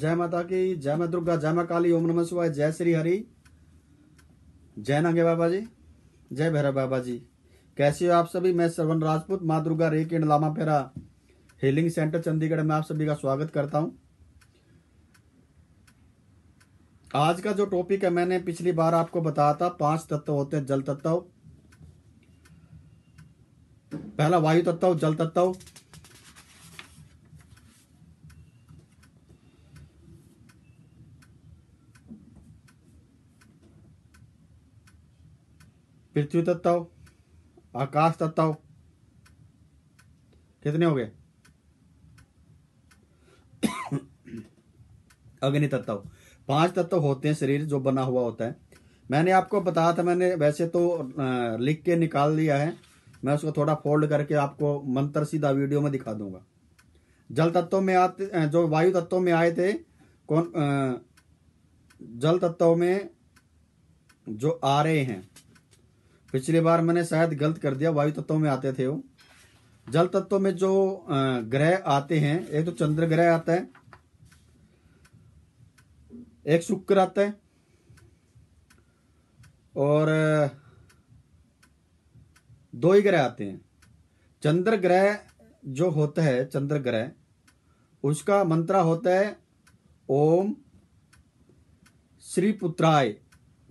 जय माता की जय मा दुर्गा जय मा काली ओम नमः शिवाय जय श्री हरि जय नंगे बाबा जी जय भैरव बाबा जी कैसे हो आप सभी मैं श्रवण राजपूत माँ दुर्गा रे किंड लामा फेरा हीलिंग सेंटर चंडीगढ़ में आप सभी का स्वागत करता हूँ आज का जो टॉपिक है मैंने पिछली बार आपको बताया था पांच तत्व होते हैं जल तत्व पहला वायु तत्व जल तत्व पृथ्वी तत्व आकाश तत्व कितने हो गए अग्नि तत्व पांच तत्व होते हैं शरीर जो बना हुआ होता है मैंने आपको बताया था मैंने वैसे तो लिख के निकाल दिया है मैं उसको थोड़ा फोल्ड करके आपको मंत्र सीधा वीडियो में दिखा दूंगा जल तत्वों में आते जो वायु तत्वों में आए थे कौन जल तत्वों में जो आ रहे हैं पिछली बार मैंने शायद गलत कर दिया वायु तत्वों में आते थे वो जल तत्वों में जो ग्रह आते हैं एक तो चंद्र ग्रह आता है एक शुक्र आता है और दो ही ग्रह आते हैं चंद्र ग्रह जो होता है चंद्र ग्रह उसका मंत्र होता है ओम श्री पुत्राय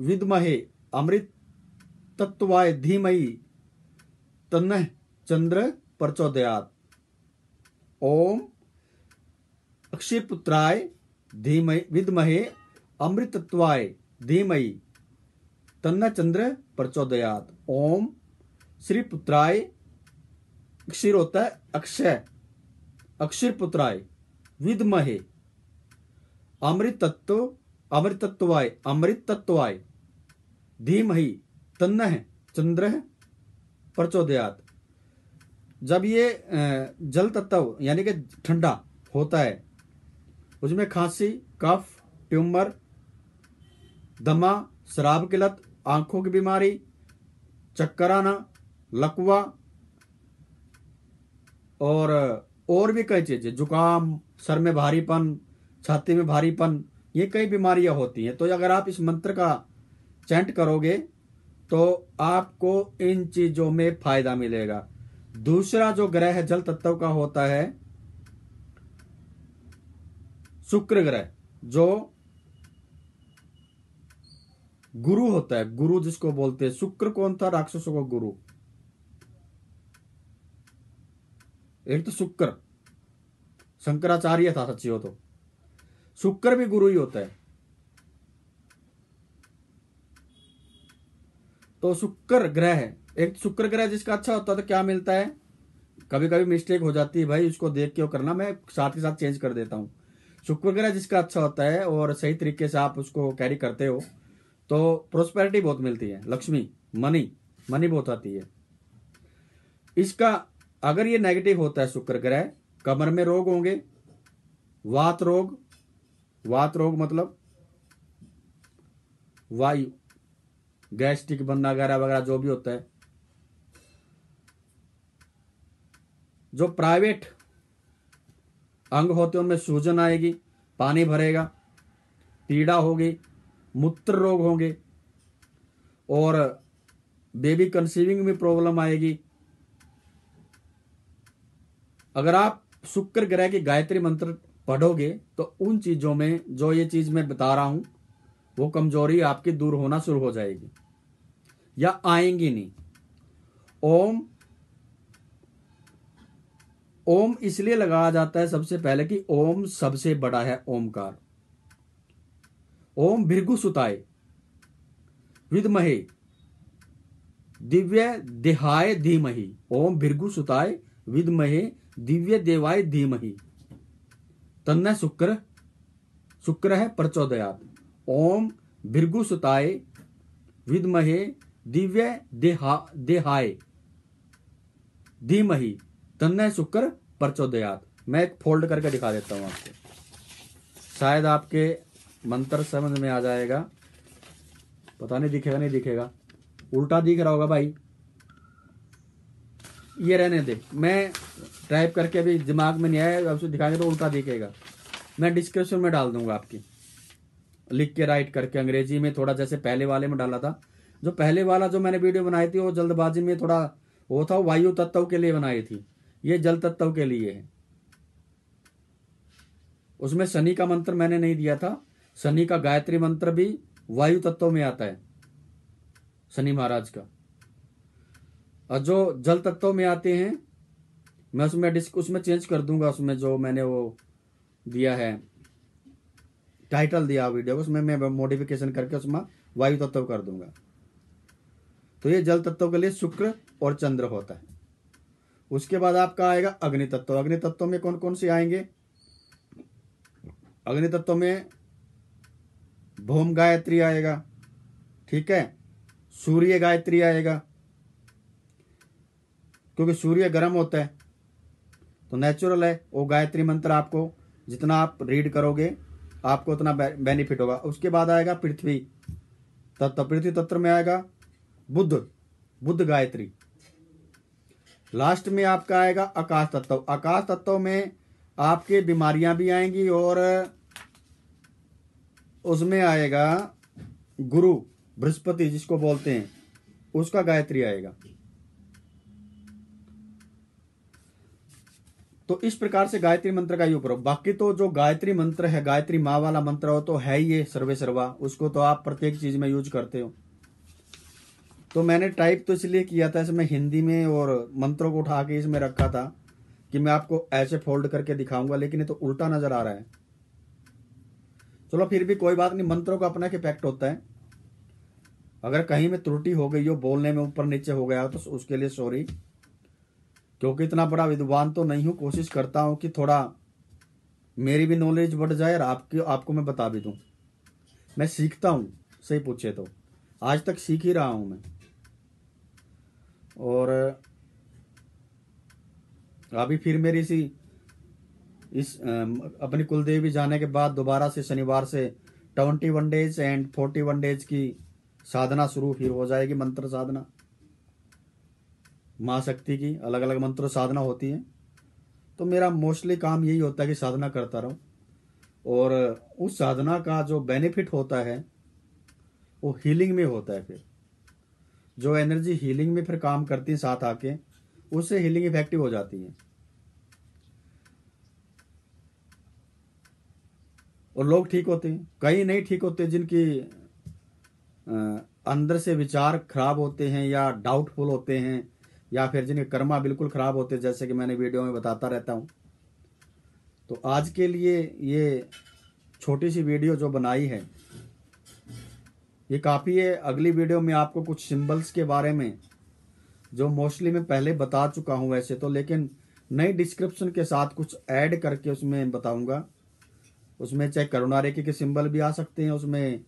विदमहे अमृत तत्वाय धीमई तन्नह चंद्र प्रचोदयात ओम अक्षयपुत्राय धीमहि विद्महे अमृतत्वाय धीमहि तन्न चंद्र प्रचोदयात ओम श्री पुत्राय क्षीर अक्षय अक्षर पुत्राय विदमहे अमृतत्व अमृतत्वाय अमृतत्वाय तत्वाय धीमहि तन्न चंद्र प्रचोदयात जब ये जल तत्व यानी कि ठंडा होता है उसमें खांसी कफ ट्यूमर दमा शराब की लत आंखों की बीमारी चक्कर आना लकवा और और भी कई चीज़ें जुकाम सर में भारीपन छाती में भारीपन ये कई बीमारियां होती हैं तो अगर आप इस मंत्र का चैंट करोगे तो आपको इन चीजों में फायदा मिलेगा दूसरा जो ग्रह है जल तत्व का होता है शुक्र ग्रह जो गुरु होता है गुरु जिसको बोलते हैं शुक्र कौन था राक्षसों का गुरु एक तो शुक्र शंकराचार्य था सचिव तो शुक्र भी गुरु ही होता है तो शुक्र ग्रह है एक शुक्र ग्रह जिसका अच्छा होता है तो क्या मिलता है कभी कभी मिस्टेक हो जाती है भाई उसको देख के करना मैं साथ के साथ चेंज कर देता हूँ शुक्र ग्रह जिसका अच्छा होता है और सही तरीके से आप उसको कैरी करते हो तो प्रोस्पेरिटी बहुत मिलती है लक्ष्मी मनी मनी बहुत आती है इसका अगर ये नेगेटिव होता है शुक्र ग्रह कमर में रोग होंगे वात रोग वात रोग मतलब वायु गैस्ट्रिक बनना वगैरह वगैरह जो भी होता है जो प्राइवेट अंग होते हैं उनमें सूजन आएगी पानी भरेगा पीड़ा होगी मूत्र रोग होंगे और बेबी कंसीविंग में प्रॉब्लम आएगी अगर आप शुक्र ग्रह की गायत्री मंत्र पढ़ोगे तो उन चीजों में जो ये चीज मैं बता रहा हूं वो कमजोरी आपकी दूर होना शुरू हो जाएगी या आएंगी नहीं ओम ओम इसलिए लगाया जाता है सबसे पहले कि ओम सबसे बड़ा है ओमकार ओम भृगु सुताय विदमहे दिव्य देहाय धीमहि ओम भृगु सुताय विदमहे दिव्य देवाय धीमहि तन्न शुक्र शुक्र है प्रचोदयात ओम भृगु सुताय विदमहे दिव्य देहा देहाय धीमही तन्नय शुक्र प्रचोदयात मैं एक फोल्ड करके दिखा देता हूं आपको शायद आपके मंत्र समझ में आ जाएगा पता नहीं दिखेगा नहीं दिखेगा उल्टा दिख रहा होगा भाई ये रहने दे मैं टाइप करके अभी दिमाग में नहीं आया आपसे दिखाएंगे तो उल्टा दिखेगा मैं डिस्क्रिप्शन में डाल दूंगा आपकी लिख के राइट करके अंग्रेजी में थोड़ा जैसे पहले वाले में डाला था जो पहले वाला जो मैंने वीडियो बनाई थी वो जल्दबाजी में थोड़ा वो था वायु तत्व के लिए बनाई थी ये जल तत्व के लिए है उसमें शनि का मंत्र मैंने नहीं दिया था शनि का गायत्री मंत्र भी वायु तत्व में आता है शनि महाराज का और जो जल तत्व में आते हैं मैं उसमें डिस्क उसमें चेंज कर दूंगा उसमें जो मैंने वो दिया है टाइटल दिया वीडियो उसमें मैं मॉडिफिकेशन करके उसमें वायु तत्व कर दूंगा तो ये जल तत्व के लिए शुक्र और चंद्र होता है उसके बाद आपका आएगा अग्नि तत्व अग्नि तत्व में कौन कौन से आएंगे अग्नि तत्व में भूम गायत्री आएगा ठीक है सूर्य गायत्री आएगा क्योंकि सूर्य गर्म होता है तो नेचुरल है वो गायत्री मंत्र आपको जितना आप रीड करोगे आपको उतना बेनिफिट होगा उसके बाद आएगा पृथ्वी तत्व पृथ्वी तत्व में आएगा बुद्ध बुद्ध गायत्री लास्ट में आपका आएगा आकाश तत्व आकाश तत्व में आपके बीमारियां भी आएंगी और उसमें आएगा गुरु बृहस्पति जिसको बोलते हैं उसका गायत्री आएगा तो इस प्रकार से गायत्री मंत्र का ही उपयोग बाकी तो जो गायत्री मंत्र है गायत्री माँ वाला मंत्र हो तो है ही ये सर्वे सर्वा उसको तो आप प्रत्येक चीज में यूज करते हो तो मैंने टाइप तो इसलिए किया था इसमें हिंदी में और मंत्रों को उठा के इसमें रखा था कि मैं आपको ऐसे फोल्ड करके दिखाऊंगा लेकिन ये तो उल्टा नजर आ रहा है चलो फिर भी कोई बात नहीं मंत्रों का अपना एक इफेक्ट होता है अगर कहीं में त्रुटि हो गई हो बोलने में ऊपर नीचे हो गया हो तो उसके लिए सॉरी क्योंकि इतना बड़ा विद्वान तो नहीं हूँ कोशिश करता हूँ कि थोड़ा मेरी भी नॉलेज बढ़ जाए और आपकी आपको मैं बता भी दूँ मैं सीखता हूँ सही पूछे तो आज तक सीख ही रहा हूँ मैं और अभी फिर मेरी सी इस अपनी कुलदेवी जाने के बाद दोबारा से शनिवार से twenty one days and forty one days की साधना शुरू फिर हो जाएगी मंत्र साधना माँ शक्ति की अलग अलग मंत्र साधना होती है तो मेरा मोस्टली काम यही होता है कि साधना करता रहूं और उस साधना का जो बेनिफिट होता है वो हीलिंग में होता है फिर जो एनर्जी हीलिंग में फिर काम करती है साथ आके उससे हीलिंग इफेक्टिव हो जाती है और लोग ठीक होते हैं कई नहीं ठीक होते जिनकी अंदर से विचार खराब होते हैं या डाउटफुल होते हैं या फिर जिनके कर्मा बिल्कुल खराब होते हैं जैसे कि मैंने वीडियो में बताता रहता हूं तो आज के लिए ये छोटी सी वीडियो जो बनाई है ये काफ़ी है अगली वीडियो में आपको कुछ सिंबल्स के बारे में जो मोस्टली मैं पहले बता चुका हूँ वैसे तो लेकिन नई डिस्क्रिप्शन के साथ कुछ ऐड करके उसमें बताऊंगा उसमें चाहे करुणा रेखी के सिंबल भी आ सकते हैं उसमें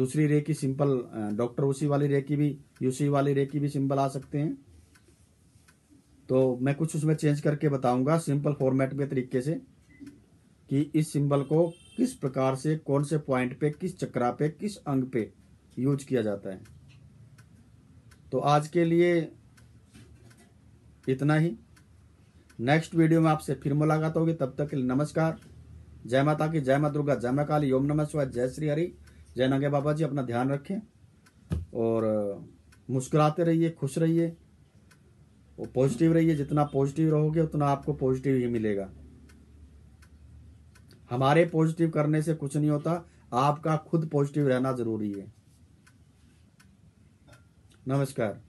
दूसरी रेखी सिंपल डॉक्टर उसी वाली रेखी भी यूसी वाली रेखी भी सिंबल आ सकते हैं तो मैं कुछ उसमें चेंज करके बताऊंगा सिंपल फॉर्मेट में तरीके से कि इस सिंबल को किस प्रकार से कौन से पॉइंट पे किस चक्रा पे किस अंग पे यूज किया जाता है तो आज के लिए इतना ही नेक्स्ट वीडियो में आपसे फिर मुलाकात होगी तब तक के लिए नमस्कार जय माता की जय मा दुर्गा जय मा काली ओम नमः शिवाय जय श्री हरि जय नगे बाबा जी अपना ध्यान रखें और मुस्कुराते रहिए खुश रहिए और पॉजिटिव रहिए जितना पॉजिटिव रहोगे उतना आपको पॉजिटिव ही मिलेगा हमारे पॉजिटिव करने से कुछ नहीं होता आपका खुद पॉजिटिव रहना जरूरी है नमस्कार